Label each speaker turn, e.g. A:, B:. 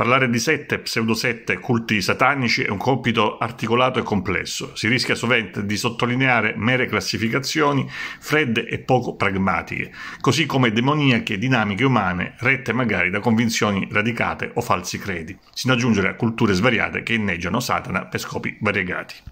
A: Parlare di sette, pseudosette, culti satanici è un compito articolato e complesso. Si rischia sovente di sottolineare mere classificazioni fredde e poco pragmatiche, così come demoniache dinamiche umane rette magari da convinzioni radicate o falsi credi, sino a giungere a culture svariate che inneggiano Satana per scopi variegati.